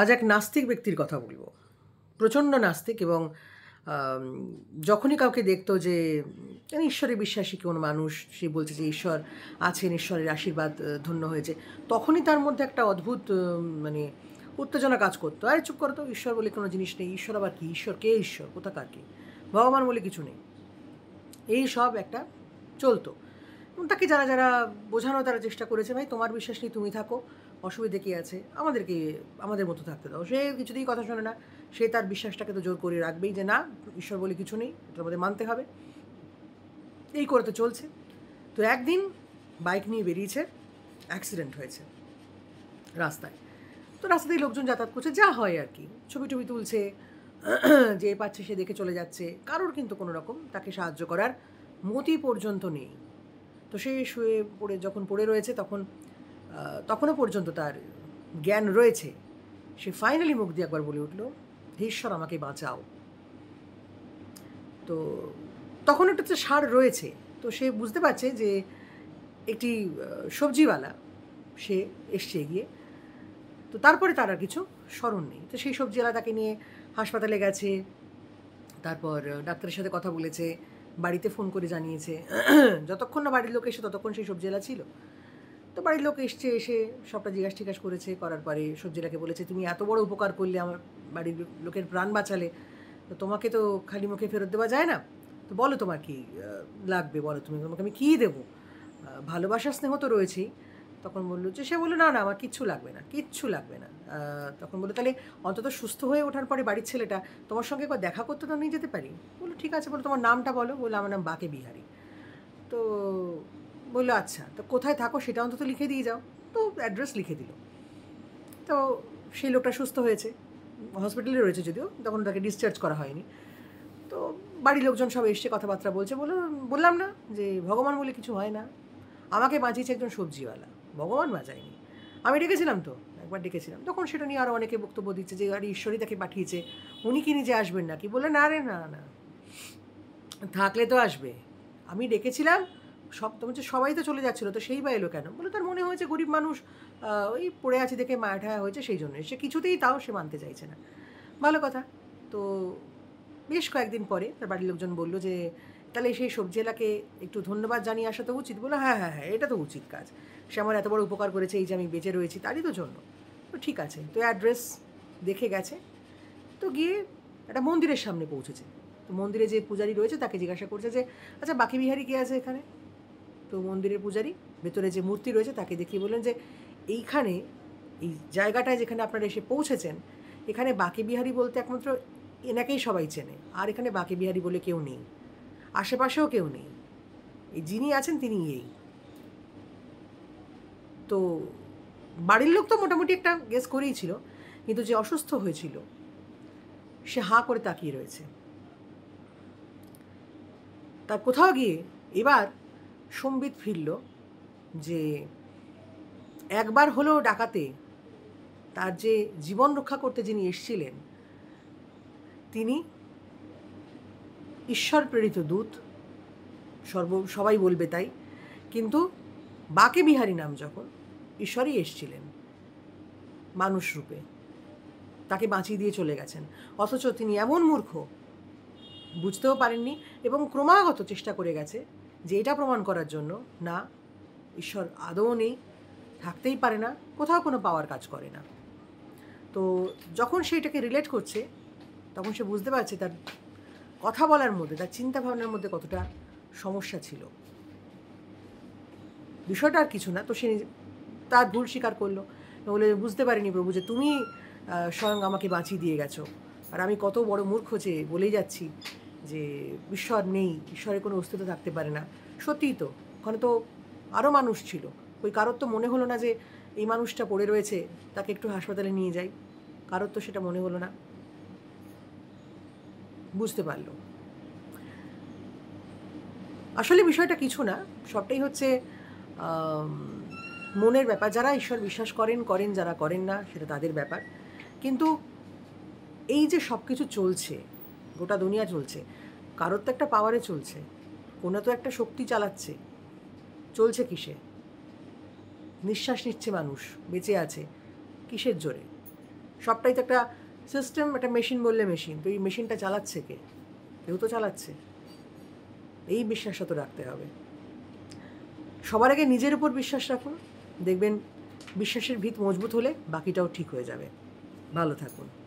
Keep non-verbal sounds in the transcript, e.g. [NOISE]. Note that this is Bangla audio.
আজ এক নাস্তিক ব্যক্তির কথা বলবো প্রচণ্ড নাস্তিক এবং যখনই কাউকে দেখতো যে ঈশ্বরে বিশ্বাসী কোন মানুষ সে বলছে যে ঈশ্বর আছেন ঈশ্বরের আশীর্বাদ ধন্য হয়েছে তখনই তার মধ্যে একটা অদ্ভুত মানে উত্তেজনা কাজ করতো আরে চুপ করতো ঈশ্বর বলে কোনো জিনিস নেই ঈশ্বর আবার কি ঈশ্বর কে ঈশ্বর কোথাকার কে ভগবান বলে কিছু নেই এই সব একটা চলতো তাকে যারা যারা বোঝানো তারা চেষ্টা করেছে ভাই তোমার বিশ্বাস নিয়ে তুমি থাকো অসুবিধে কী আছে আমাদেরকে আমাদের মতো থাকতে দাও সে কিছুতেই কথা শোনে না সে তার বিশ্বাসটাকে তো জোর করে রাখবেই যে না ঈশ্বর বলে কিছু নেই এটা আমাদের মানতে হবে এই করে তো চলছে তো একদিন বাইক নিয়ে বেরিয়েছে অ্যাক্সিডেন্ট হয়েছে রাস্তায় তো রাস্তা দিয়ে লোকজন যাতায়াত করছে যা হয় আর কি ছবি টবি তুলছে [CLEARS THROAT] যে পাচ্ছে সে দেখে চলে যাচ্ছে কারোর কিন্তু কোনো রকম তাকে সাহায্য করার মতি পর্যন্ত নেই তো সে শুয়ে পড়ে যখন পড়ে রয়েছে তখন তখনও পর্যন্ত তার জ্ঞান রয়েছে সে ফাইনালি মুখ দিয়ে একবার বলে উঠল হে ঈশ্বর আমাকে বাঁচাও তো তখন একটাতে সার রয়েছে তো সে বুঝতে পারছে যে একটি সবজিওয়ালা সে এসছে গিয়ে তো তারপরে তার আর কিছু স্মরণ নেই তো সেই সবজিওয়ালা তাকে নিয়ে হাসপাতালে গেছে তারপর ডাক্তারের সাথে কথা বলেছে বাড়িতে ফোন করে জানিয়েছে [CLEARS THROAT] যতক্ষণ না বাড়ির লোক এসে ততক্ষণ সেই সবজিওয়ালা ছিল তো বাড়ির লোক এসছে এসে সবটা জিজ্ঞাসা টিজ্ঞাসা করেছে করার পরে সবজিটাকে বলেছে তুমি এত বড় উপকার করলে আমার বাড়ির লোকের প্রাণ বাঁচালে তো তোমাকে তো খালি মুখে ফেরত দেওয়া যায় না তো বলো তোমার কি লাগবে বলো তুমি তোমাকে আমি কী দেবো ভালোবাসা স্নেহ তো রয়েছেই তখন বললো যে সে বললো না না আমার কিচ্ছু লাগবে না কিচ্ছু লাগবে না তখন বললো তাহলে অন্তত সুস্থ হয়ে ওঠার পরে বাড়ির ছেলেটা তোমার সঙ্গে একবার দেখা করতে তো নিয়ে যেতে পারি বললো ঠিক আছে বলো তোমার নামটা বলো বললো আমার নাম বাকে বিহারি তো বললো আচ্ছা তো কোথায় থাকো সেটা অন্তত লিখে দিয়ে যাও তো অ্যাড্রেস লিখে দিল তো সেই লোকটা সুস্থ হয়েছে হসপিটালে রয়েছে যদিও তখন তাকে ডিসচার্জ করা হয়নি তো বাড়ির লোকজন সব এসছে কথাবার্তা বলছে বলো বললাম না যে ভগবান বলে কিছু হয় না আমাকে বাঁচিয়েছে একজন সবজিওয়ালা ভগবান বাঁচায়নি আমি ডেকেছিলাম তো একবার ডেকেছিলাম তখন সেটা নিয়ে আরও অনেকে বক্তব্য দিচ্ছে যে আর ঈশ্বরই তাকে পাঠিয়েছে উনি কি নিজে আসবেন নাকি বলে না রে না না থাকলে তো আসবে আমি ডেকেছিলাম সব তো বলছে সবাই তো চলে যাচ্ছিলো তো সেই বাইলো কেন বলে তার মনে হয়েছে গরিব মানুষ ওই পড়ে আছে দেখে মায়া ঠায়া হয়েছে সেই জন্য সে কিছুতেই তাও সে মানতে চাইছে না ভালো কথা তো বেশ কয়েকদিন পরে তার বাড়ির লোকজন বললো যে তাহলে সেই এলাকে একটু ধন্যবাদ জানিয়ে আসা তো উচিত বলে হ্যাঁ হ্যাঁ হ্যাঁ এটা তো উচিত কাজ সে আমার এত বড় উপকার করেছে এই যে আমি বেঁচে রয়েছি তারই তো জন্য তো ঠিক আছে তো অ্যাড্রেস দেখে গেছে তো গিয়ে একটা মন্দিরের সামনে পৌঁছেছে তো মন্দিরে যে পূজারী রয়েছে তাকে জিজ্ঞাসা করছে যে আচ্ছা বাকি বিহারি কে আছে এখানে তো মন্দিরের পূজারি ভেতরে যে মূর্তি রয়েছে তাকে দেখিয়ে বললেন যে এইখানে এই জায়গাটায় যেখানে আপনারা এসে পৌঁছেছেন এখানে বাকি বিহারি বলতে একমাত্র এনাকেই সবাই চেনে আর এখানে বাকি বিহারি বলে কেউ নেই আশেপাশেও কেউ নেই এই যিনি আছেন তিনি এই তো বাড়ির লোক তো মোটামুটি একটা গেস করেই ছিল কিন্তু যে অসুস্থ হয়েছিল সে হাঁ করে তাকিয়ে রয়েছে তার কোথাও গিয়ে এবার সম্বিত ফিরল যে একবার হলেও ডাকাতে তার যে জীবন রক্ষা করতে যিনি এসছিলেন তিনি ঈশ্বর প্রেরিত দূত সর্ব সবাই বলবে তাই কিন্তু বাকে বিহারী নাম যখন ঈশ্বরই এসছিলেন মানুষ রূপে তাকে বাঁচিয়ে দিয়ে চলে গেছেন অথচ তিনি এমন মূর্খ বুঝতেও পারেননি এবং ক্রমাগত চেষ্টা করে গেছে যে এটা প্রমাণ করার জন্য না ঈশ্বর আদৌ নেই থাকতেই পারে না কোথাও কোনো পাওয়ার কাজ করে না তো যখন সেইটাকে রিলেট করছে তখন সে বুঝতে পারছে তার কথা বলার মধ্যে তার চিন্তা ভাবনার মধ্যে কতটা সমস্যা ছিল বিষয়টা আর কিছু না তো সে তার ভুল স্বীকার করলো বলে বুঝতে পারিনি প্রভু যে তুমি স্বয়ং আমাকে বাঁচিয়ে দিয়ে গেছো আর আমি কত বড় মূর্খ যে বলেই যাচ্ছি যে ঈশ্বর নেই ঈশ্বরের কোনো অস্তিত্ব থাকতে পারে না সত্যিই তো ওখানে তো আরও মানুষ ছিল ওই কারোর তো মনে হলো না যে এই মানুষটা পড়ে রয়েছে তাকে একটু হাসপাতালে নিয়ে যাই কারোর তো সেটা মনে হলো না বুঝতে পারল আসলে বিষয়টা কিছু না সবটাই হচ্ছে মনের ব্যাপার যারা ঈশ্বর বিশ্বাস করেন করেন যারা করেন না সেটা তাদের ব্যাপার কিন্তু এই যে সব কিছু চলছে গোটা দুনিয়া চলছে কারোর তো একটা পাওয়ারে চলছে কোনো তো একটা শক্তি চালাচ্ছে চলছে কিসে নিঃশ্বাস নিচ্ছে মানুষ বেঁচে আছে কিসের জোরে সবটাই তো একটা সিস্টেম একটা মেশিন বললে মেশিন তো এই মেশিনটা চালাচ্ছে কে কেউ তো চালাচ্ছে এই বিশ্বাসটা তো রাখতে হবে সবার আগে নিজের উপর বিশ্বাস রাখুন দেখবেন বিশ্বাসের ভিত মজবুত হলে বাকিটাও ঠিক হয়ে যাবে ভালো থাকুন